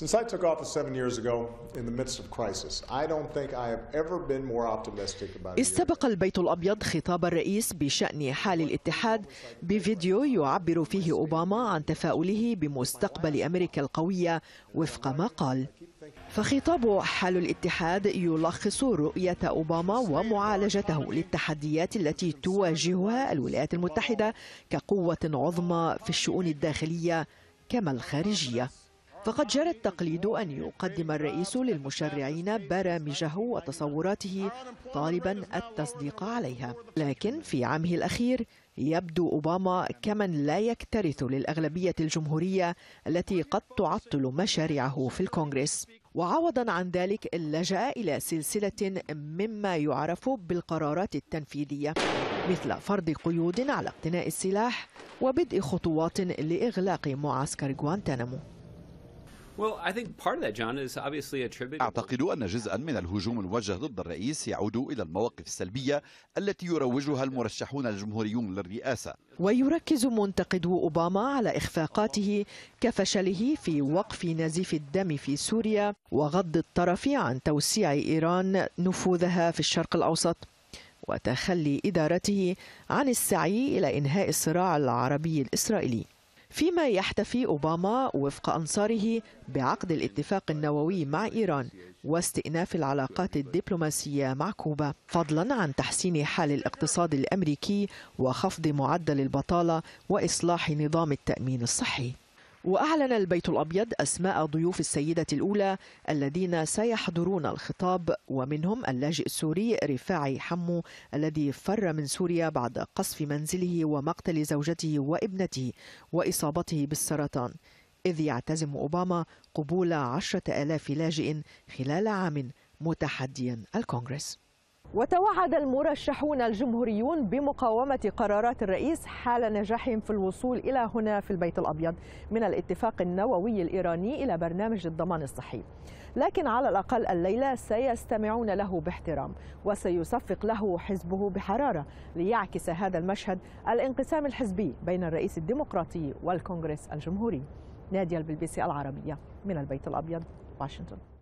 Since I took office seven years ago in the midst of crisis, I don't think I have ever been more optimistic about استبق البيت الأبيض خطاب الرئيس بشأن حال الاتحاد بفيديو يعبر فيه أوباما عن تفاؤله بمستقبل أمريكا القوية وفق ما قال فخطاب حال الاتحاد يلخص رؤية أوباما ومعالجته للتحديات التي تواجهها الولايات المتحدة كقوة عظمى في الشؤون الداخلية كما الخارجية فقد جرى التقليد أن يقدم الرئيس للمشرعين برامجه وتصوراته طالبا التصديق عليها لكن في عامه الأخير يبدو أوباما كمن لا يكترث للأغلبية الجمهورية التي قد تعطل مشاريعه في الكونغرس وعوضا عن ذلك لجأ إلى سلسلة مما يعرف بالقرارات التنفيذية مثل فرض قيود على اقتناء السلاح وبدء خطوات لإغلاق معسكر غوانتانامو أعتقد أن جزءا من الهجوم الموجه ضد الرئيس يعود إلى المواقف السلبية التي يروجها المرشحون الجمهوريون للرئاسة ويركز منتقدو أوباما على إخفاقاته كفشله في وقف نزيف الدم في سوريا وغض الطرف عن توسيع إيران نفوذها في الشرق الأوسط وتخلي إدارته عن السعي إلى إنهاء الصراع العربي الإسرائيلي فيما يحتفي أوباما وفق أنصاره بعقد الاتفاق النووي مع إيران واستئناف العلاقات الدبلوماسية مع كوبا فضلا عن تحسين حال الاقتصاد الأمريكي وخفض معدل البطالة وإصلاح نظام التأمين الصحي وأعلن البيت الأبيض أسماء ضيوف السيدة الأولى الذين سيحضرون الخطاب ومنهم اللاجئ السوري رفاعي حمو الذي فر من سوريا بعد قصف منزله ومقتل زوجته وابنته وإصابته بالسرطان إذ يعتزم أوباما قبول عشرة آلاف لاجئ خلال عام متحديا الكونغرس وتوعد المرشحون الجمهوريون بمقاومة قرارات الرئيس حال نجاحهم في الوصول إلى هنا في البيت الأبيض من الاتفاق النووي الإيراني إلى برنامج الضمان الصحي لكن على الأقل الليلة سيستمعون له باحترام وسيصفق له حزبه بحرارة ليعكس هذا المشهد الانقسام الحزبي بين الرئيس الديمقراطي والكونغرس الجمهوري نادية البلبيسي العربية من البيت الأبيض واشنطن